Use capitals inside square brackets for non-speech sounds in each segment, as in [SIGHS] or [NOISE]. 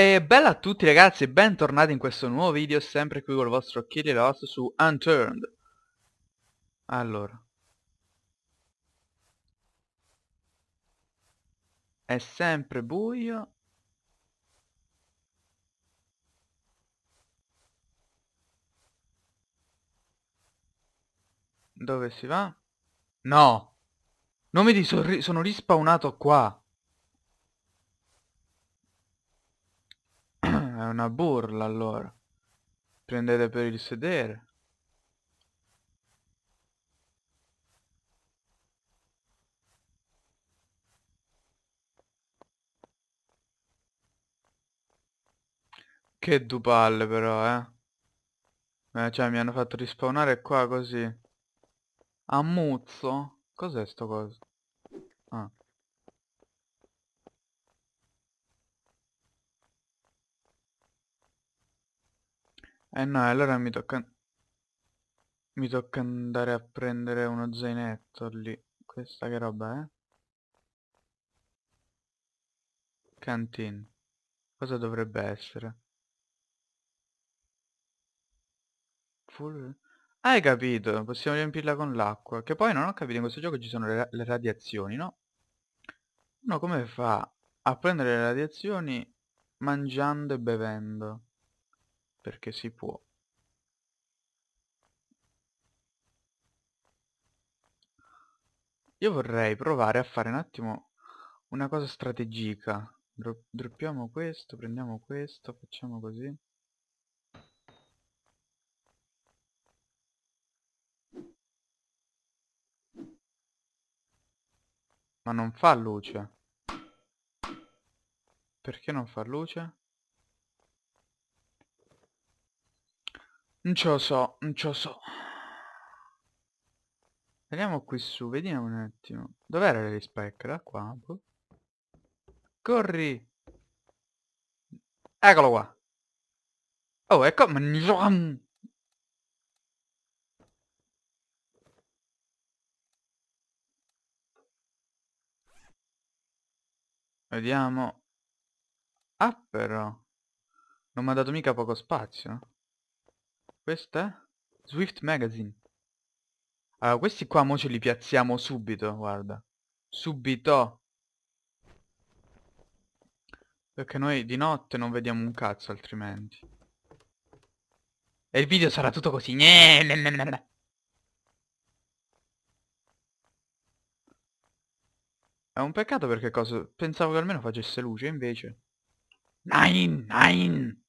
E bella a tutti ragazzi e bentornati in questo nuovo video sempre qui col vostro Kiri Lost su Unturned Allora È sempre buio Dove si va? No! Non mi dico, sono rispawnato qua È una burla allora. Prendete per il sedere. Che dupalle però, eh. eh. Cioè, mi hanno fatto rispawnare qua così. Ammuzzo? Cos'è sto coso? Eh no, allora mi tocca... Mi tocca andare a prendere uno zainetto lì. Questa che roba è? Eh? Canteen. Cosa dovrebbe essere? Full... Hai capito, possiamo riempirla con l'acqua. Che poi non ho capito, in questo gioco ci sono le, ra le radiazioni, no? Uno come fa a prendere le radiazioni mangiando e bevendo? perché si può. Io vorrei provare a fare un attimo una cosa strategica. Dro droppiamo questo, prendiamo questo, facciamo così. Ma non fa luce. Perché non fa luce? Non ce lo so, non ce lo so. Veniamo qui su, vediamo un attimo. Dov'era la rispecca? qua? Boh. Corri! Eccolo qua! Oh, ecco... Vediamo. Ah però. Non mi ha dato mica poco spazio. Questa? Swift Magazine. Allora, ah, questi qua mo ce li piazziamo subito, guarda. Subito. Perché noi di notte non vediamo un cazzo altrimenti. E il video sarà tutto così. Nye, È un peccato perché cosa... Pensavo che almeno facesse luce, invece... Nine, nine!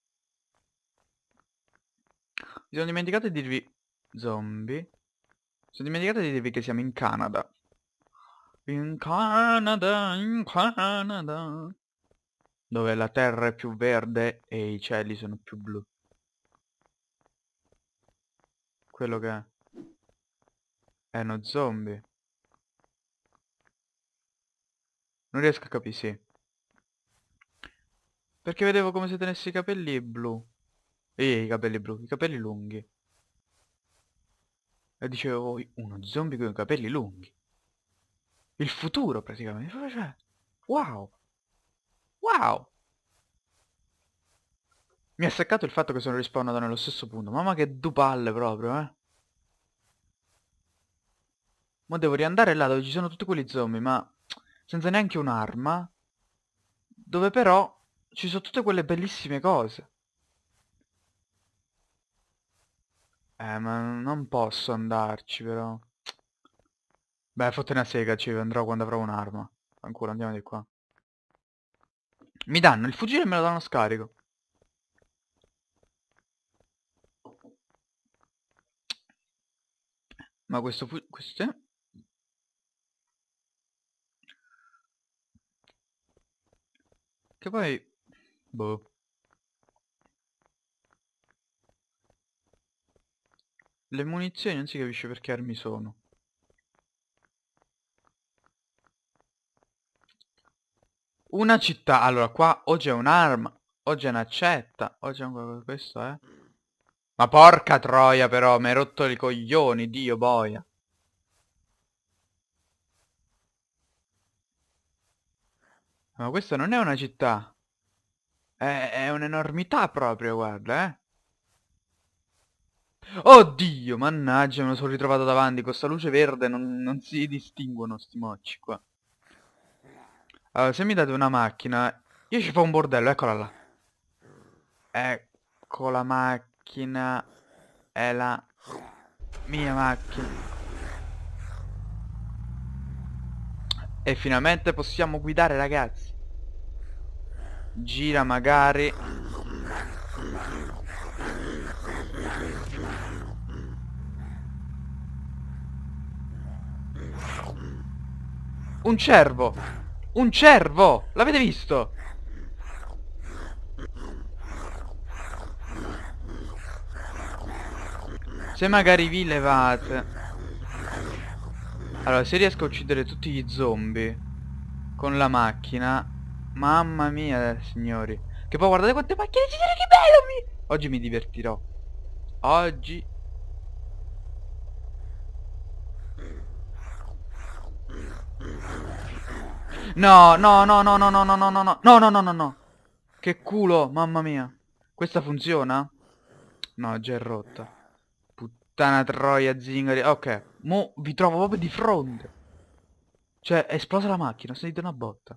Mi sono dimenticato di dirvi... Zombie. Mi sono dimenticato di dirvi che siamo in Canada. In Canada, in Canada. Dove la terra è più verde e i cieli sono più blu. Quello che è. È uno zombie. Non riesco a capire, sì. Perché vedevo come se tenessi i capelli blu. Ehi, i capelli blu, i capelli lunghi. E dicevo, uno zombie con i capelli lunghi. Il futuro praticamente. Cioè, wow. Wow. Mi ha seccato il fatto che sono rispawnato nello stesso punto. Mamma che dupalle proprio, eh. Ma devo riandare là dove ci sono tutti quegli zombie, ma senza neanche un'arma. Dove però ci sono tutte quelle bellissime cose. Eh, ma non posso andarci però. Beh, fotte una sega, ci andrò quando avrò un'arma. Ancora, andiamo di qua. Mi danno il fuggire e me lo danno scarico. Ma questo fu... è... Che poi... Boh. Le munizioni non si capisce perché armi sono. Una città. Allora, qua o c'è un'arma, o c'è un'accetta, o c'è un... questo, eh. Ma porca troia però, mi hai rotto i coglioni, dio boia. Ma questa non è una città. È, è un'enormità proprio, guarda, eh. Oddio, mannaggia, me lo sono ritrovato davanti. Con sta luce verde non, non si distinguono sti mocci qua. Allora, se mi date una macchina... Io ci fa un bordello, eccola là. Ecco la macchina. È la mia macchina. E finalmente possiamo guidare, ragazzi. Gira magari Un cervo! Un cervo! L'avete visto? Se magari vi levate... Allora, se riesco a uccidere tutti gli zombie con la macchina... Mamma mia, signori. Che poi guardate quante macchine ci sono, che bello! Mi... Oggi mi divertirò. Oggi No, no, no, no, no, no, no, no, no, no, no, no, no, no, Che culo, mamma mia. Questa funziona? No, già è rotta. Puttana troia, zingari. Ok, mo vi trovo proprio di fronte. Cioè, è esplosa la macchina, ho sentito una botta.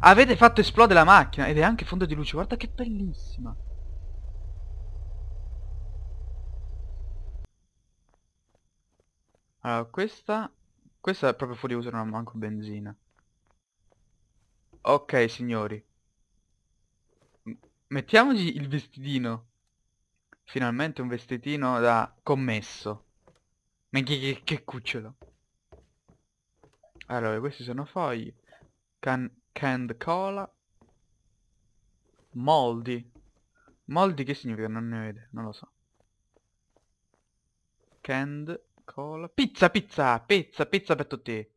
Avete fatto esplodere la macchina ed è anche fondo di luce, guarda che bellissima. Allora, questa... Questa è proprio fuori uso, non ha manco benzina. Ok, signori. M mettiamoci il vestitino. Finalmente un vestitino da commesso. Ma che, che, che cucciolo. Allora, questi sono fogli. Can canned cola. Moldi. Moldi che significa? Non ne vede, non lo so. Canned Coca-Cola. Pizza, pizza, pizza, pizza per tutti.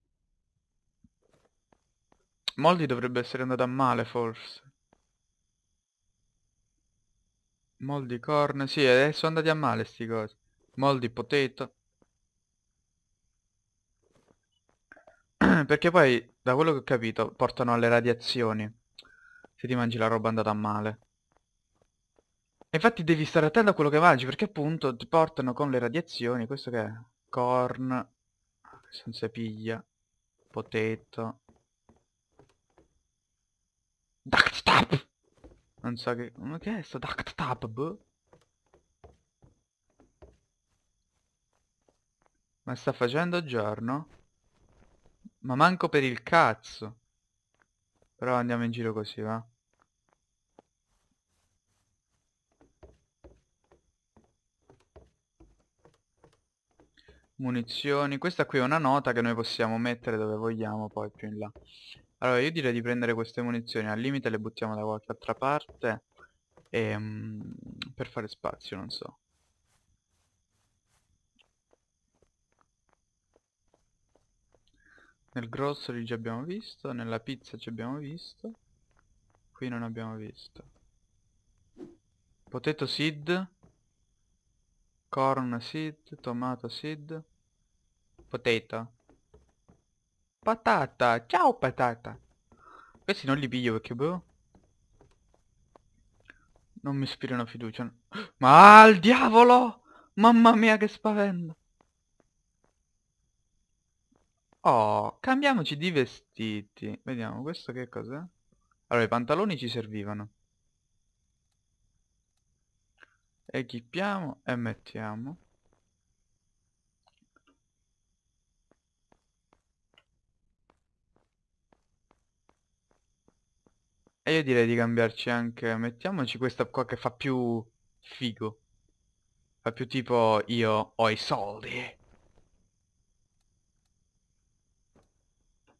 Moldi dovrebbe essere andato a male, forse. Moldi corn, sì, adesso eh, andati a male sti cose. Moldi potato. [CLEARS THROAT] Perché poi, da quello che ho capito, portano alle radiazioni. Se ti mangi la roba andata a male. E infatti devi stare attento a quello che mangi, perché appunto ti portano con le radiazioni, questo che è? corn senza piglia potato duct tap non so che ma che è sto duct tap boh? ma sta facendo giorno? ma manco per il cazzo però andiamo in giro così va Munizioni. Questa qui è una nota che noi possiamo mettere dove vogliamo poi più in là. Allora io direi di prendere queste munizioni. Al limite le buttiamo da qualche altra parte. E, um, per fare spazio, non so. Nel grosso lì già abbiamo visto, nella pizza ci abbiamo visto. Qui non abbiamo visto. potetto seed corn seed, tomato seed, potato. Patata, ciao patata. Questi non li piglio perché boh. Non mi ispirano fiducia. [GASPS] Ma al diavolo! Mamma mia che spavento! Oh, cambiamoci di vestiti. Vediamo, questo che cos'è? Allora, i pantaloni ci servivano. equipiamo e mettiamo E io direi di cambiarci anche, mettiamoci questa qua che fa più figo. Fa più tipo io ho i soldi.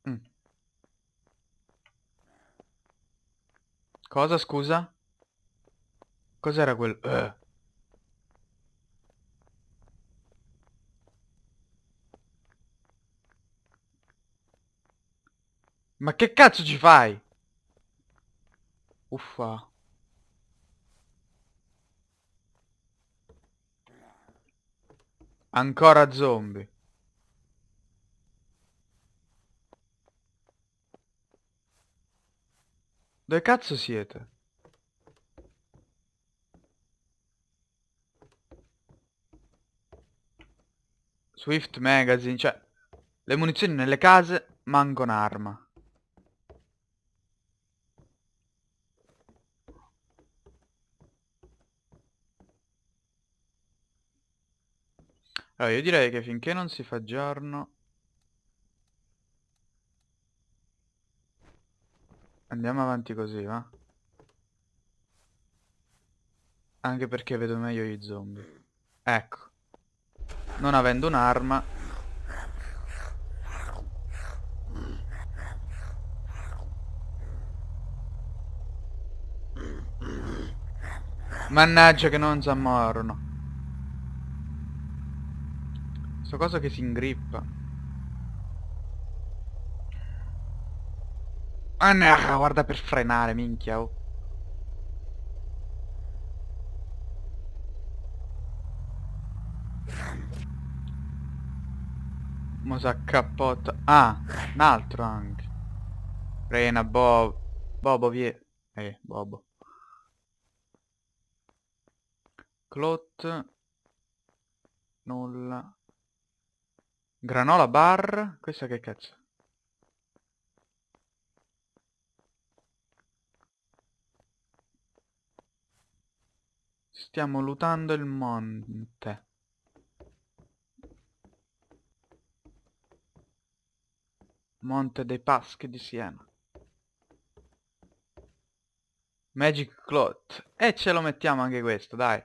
Mm. Cosa scusa? Cos'era quel... Uh. Ma che cazzo ci fai? Uffa. Ancora zombie. Dove cazzo siete? Swift Magazine, cioè... Le munizioni nelle case, manco un'arma. Allora io direi che finché non si fa giorno Andiamo avanti così va Anche perché vedo meglio gli zombie Ecco Non avendo un'arma Mannaggia che non si ammorrono Sto cosa che si ingrippa. Ah no, guarda per frenare, minchia. Oh. Mosa cappotta. Ah, un altro anche. Rena, Bob. Bobo, vie... Eh, Bobo. Clot. Nulla. Granola bar, questa che cazzo? Stiamo lutando il monte. Monte dei Paschi di Siena. Magic Cloth. E ce lo mettiamo anche questo, dai.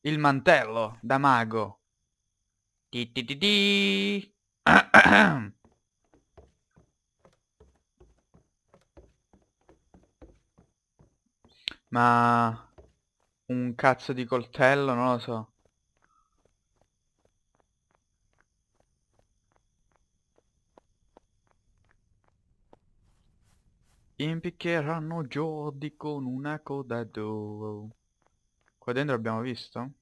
Il mantello da mago. Di di di di. Ma un cazzo di coltello, non lo so. Impiccheranno Jordi con una coda d'oro. Qua dentro abbiamo visto?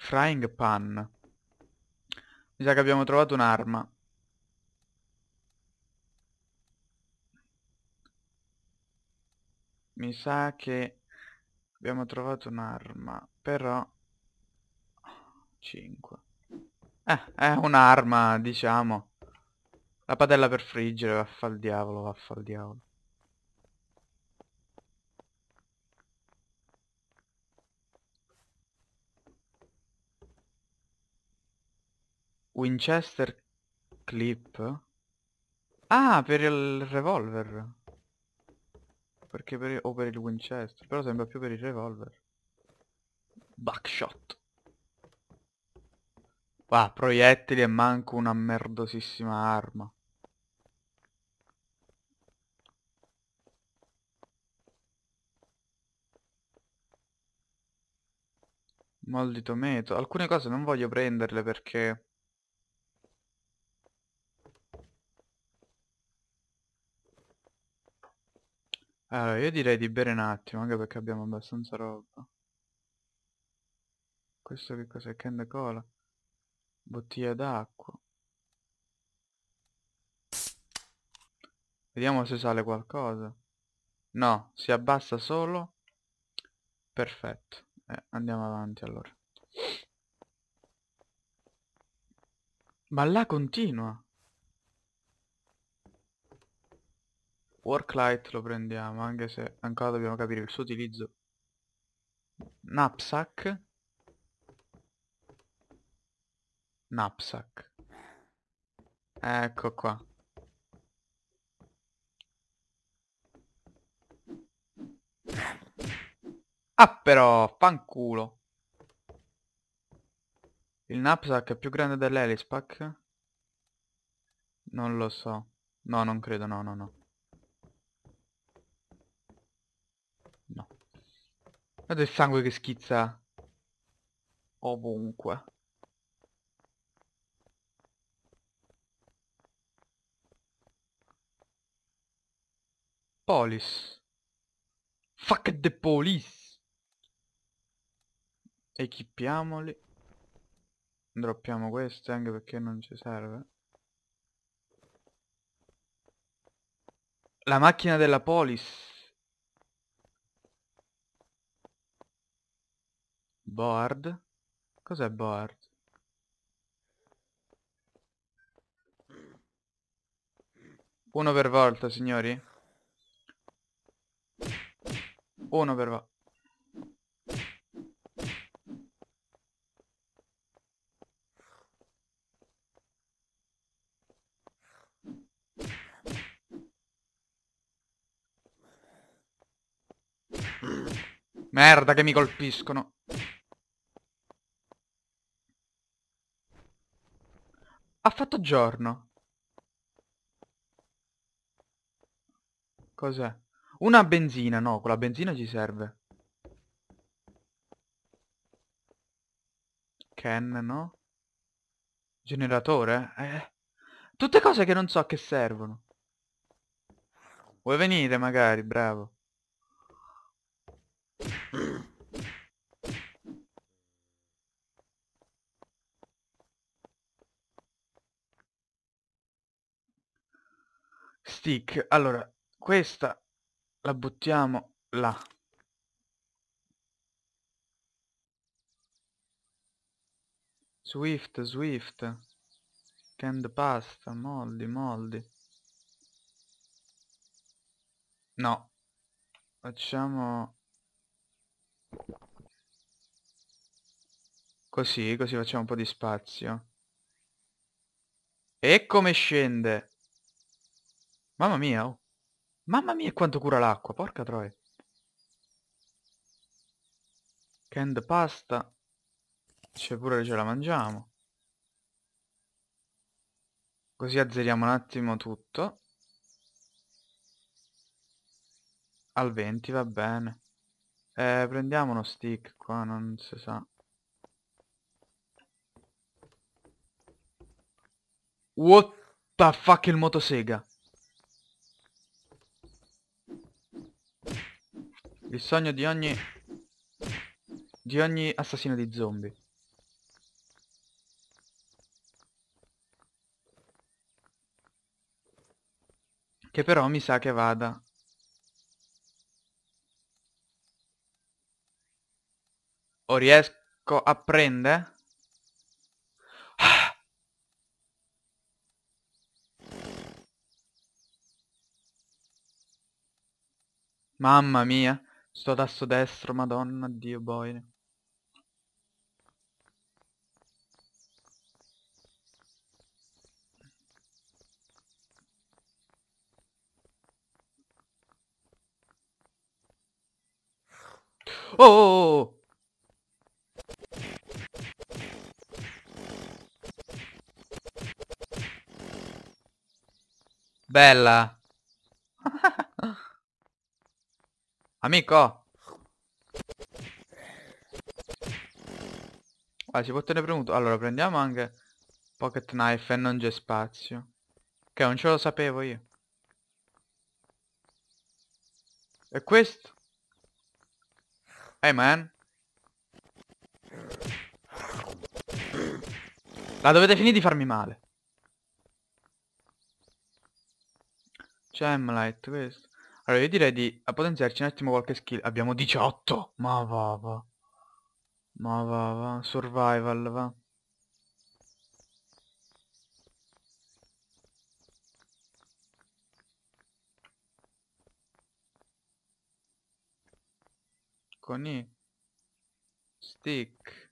Frying pan. Mi sa che abbiamo trovato un'arma. Mi sa che abbiamo trovato un'arma, però... 5. Eh, è un'arma, diciamo. La padella per friggere, vaffa al diavolo, vaffa al diavolo. Winchester clip? Ah, per il revolver. Perché per il... o per il Winchester, però sembra più per il revolver. Backshot. Ah, proiettili e manco una merdosissima arma. Maldito meto. Alcune cose non voglio prenderle perché... Allora, io direi di bere un attimo, anche perché abbiamo abbastanza roba. Questo che cos'è? Candy cola? Bottiglia d'acqua. Vediamo se sale qualcosa. No, si abbassa solo. Perfetto. Eh, andiamo avanti allora. Ma là continua. Worklight lo prendiamo, anche se ancora dobbiamo capire il suo utilizzo. Napsack. Napsack. Ecco qua. Ah però, fanculo. Il Napsack è più grande dell'helice pack? Non lo so. No, non credo, no, no, no. Guarda il sangue che schizza ovunque. Police. Fuck the police. Echipiamoli. Droppiamo queste anche perché non ci serve. La macchina della police. Board? Cos'è board? Uno per volta, signori. Uno per volta. Merda che mi colpiscono Ha fatto giorno. Cos'è? Una benzina, no, con la benzina ci serve. Can, no? Generatore? Eh. Tutte cose che non so a che servono. Vuoi venire magari, bravo. stick allora questa la buttiamo là swift swift canned pasta moldi moldi no facciamo così così facciamo un po' di spazio e come scende Mamma mia, oh. Mamma mia quanto cura l'acqua, porca troia. Canned pasta. C'è pure che ce la mangiamo. Così azzeriamo un attimo tutto. Al 20 va bene. Eh, prendiamo uno stick qua, non si sa. What the fuck il motosega? Il sogno di ogni... Di ogni assassino di zombie. Che però mi sa che vada. O riesco a prendere? Ah! Mamma mia. Sto tasto destro, madonna, dio boy. Oh, oh, oh, oh! Bella! [LAUGHS] Amico! Guarda, si può tenere premuto. Allora, prendiamo anche pocket knife e non c'è spazio. Che non ce lo sapevo io. E questo? Hey man. La dovete finire di farmi male. Gemlight, questo. Allora, io direi di potenziarci un attimo qualche skill. Abbiamo 18! Ma va va. Ma va va. Survival va. Con i stick.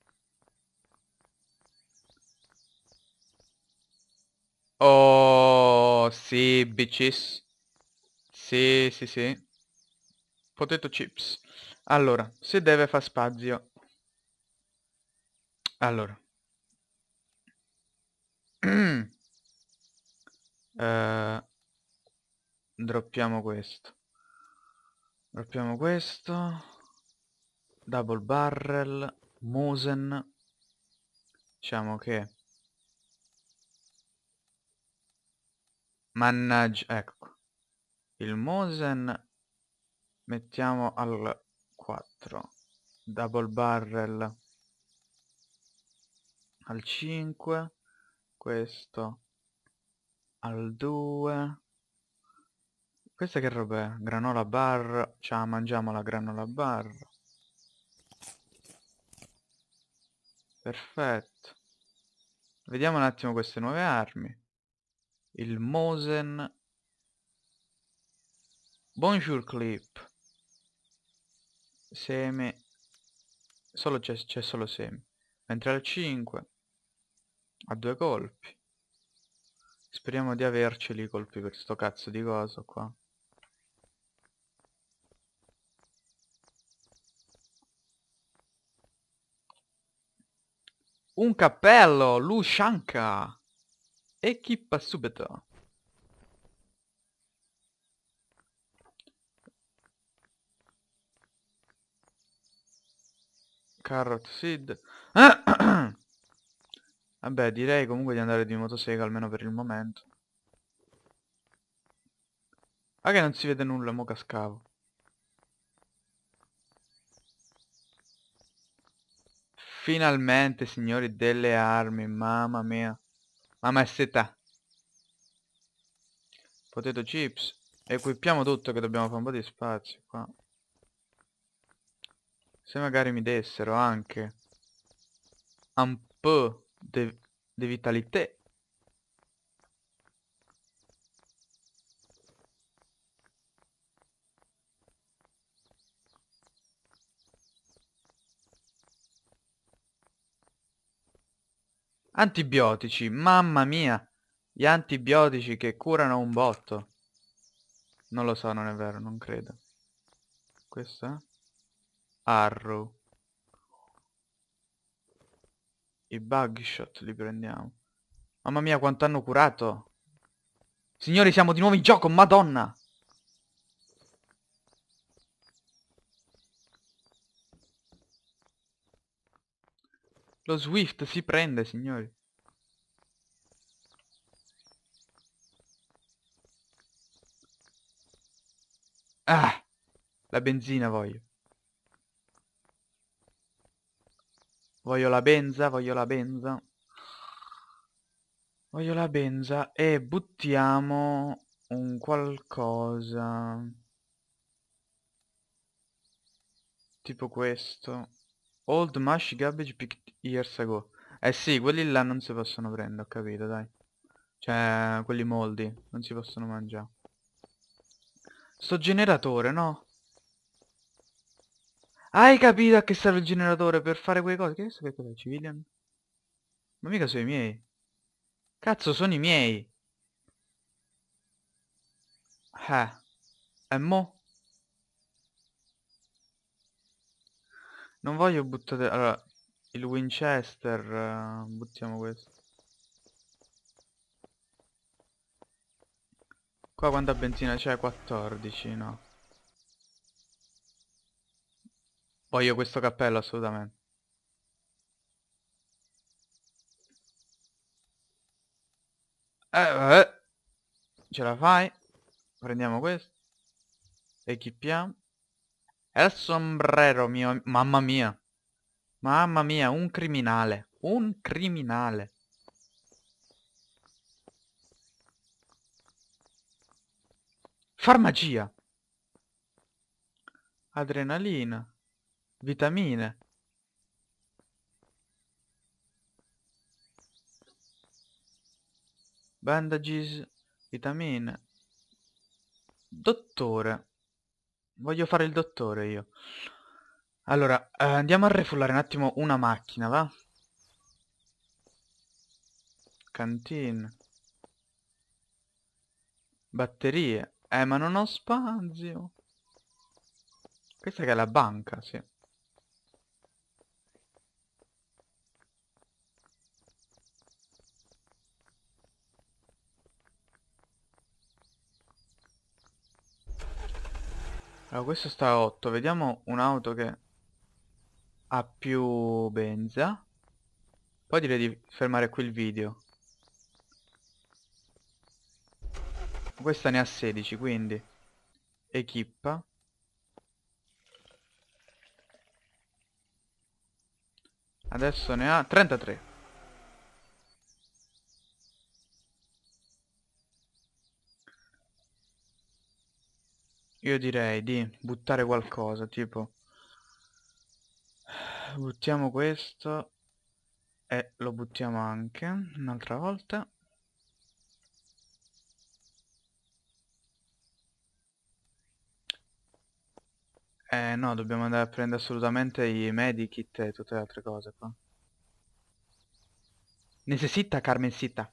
Oh, sì, bitches. Sì, sì, sì. Potato chips. Allora, se deve fa spazio. Allora. uh, [CLEARS THROAT] droppiamo questo. Droppiamo questo. Double barrel. Mosen. Diciamo che... Mannaggia, ecco il Mosen mettiamo al 4 double barrel al 5 questo al 2 questa che roba è? granola bar cioè mangiamo la granola bar perfetto vediamo un attimo queste nuove armi il mosen Bonjour clip. Seme. Solo c'è solo seme. Mentre al 5. A due colpi. Speriamo di averceli i colpi per sto cazzo di coso qua. Un cappello! Lushanka! E chippa subito? Carrot Seed. [COUGHS] Vabbè, direi comunque di andare di motosega almeno per il momento. Ah che non si vede nulla, mo cascavo. Finalmente, signori, delle armi, mamma mia. Mamma è esteta. Potato chips. Equipiamo tutto che dobbiamo fare un po' di spazio qua. Se magari mi dessero anche un po' di vitalità. Antibiotici, mamma mia! Gli antibiotici che curano un botto. Non lo so, non è vero, non credo. Questa? Arrow I bug shot li prendiamo Mamma mia quanto hanno curato Signori siamo di nuovo in gioco, madonna Lo Swift si prende signori Ah La benzina voglio Voglio la benza, voglio la benza. Voglio la benza e buttiamo un qualcosa. Tipo questo. Old Mash Garbage Picked Years Ago. Eh sì, quelli là non si possono prendere, ho capito, dai. Cioè, quelli moldi, non si possono mangiare. Sto generatore, no? Hai capito a che serve il generatore per fare quelle cose? Che adesso che cos'è civilian? Ma mica sono i miei. Cazzo, sono i miei. Eh. E mo? Non voglio buttare... Allora, il Winchester... Uh, buttiamo questo. Qua quanta benzina c'è? 14, no. Voglio questo cappello assolutamente. Eh, vabbè. Eh, ce la fai. Prendiamo questo. Equipiamo. El sombrero mio. Mamma mia. Mamma mia, un criminale. Un criminale. Farmacia. Adrenalina vitamine. Bandages, vitamine. Dottore. Voglio fare il dottore io. Allora, eh, andiamo a refullare un attimo una macchina, va? Canteen. Batterie. Eh, ma non ho spazio. Questa che è la banca, sì. Allora questo sta a 8 Vediamo un'auto che ha più benza Poi direi di fermare qui il video Questa ne ha 16 quindi Equippa Adesso ne ha 33 Io direi di buttare qualcosa, tipo... [SIGHS] Buttiamo questo e lo buttiamo anche un'altra volta. Eh no, dobbiamo andare a prendere assolutamente i medikit e tutte le altre cose qua. Necessita Carmencita.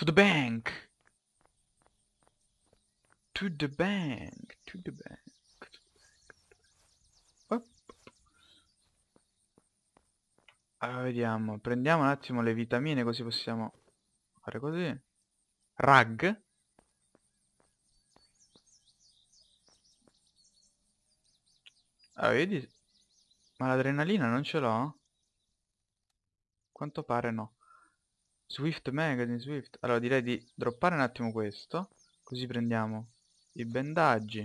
To the bank! To the bank! To the bank! Allora vediamo, prendiamo un attimo le vitamine così possiamo fare così. Rag. Ah, vedi? Ma l'adrenalina non ce l'ho? Quanto pare no. Swift Magazine, Swift. Allora direi di droppare un attimo questo. Così prendiamo i bendaggi.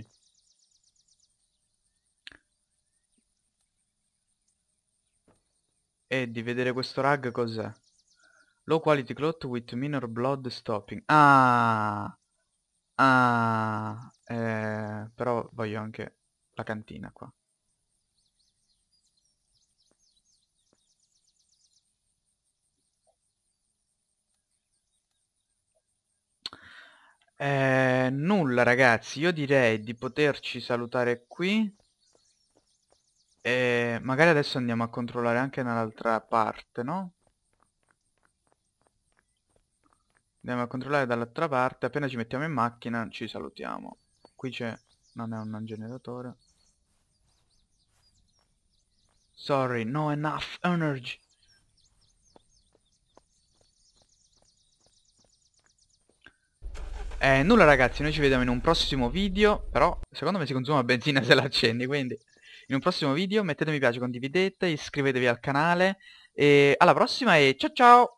E di vedere questo rag cos'è. Low quality cloth with minor blood stopping. Ah! Ah! Eh, però voglio anche la cantina qua. Eh, nulla ragazzi, io direi di poterci salutare qui. E eh, magari adesso andiamo a controllare anche nell'altra parte, no? Andiamo a controllare dall'altra parte, appena ci mettiamo in macchina ci salutiamo. Qui c'è... non è un generatore. Sorry, no enough energy. Eh, nulla ragazzi, noi ci vediamo in un prossimo video, però secondo me si consuma benzina se la accendi, quindi in un prossimo video mettete mi piace, condividete, iscrivetevi al canale e alla prossima e ciao ciao!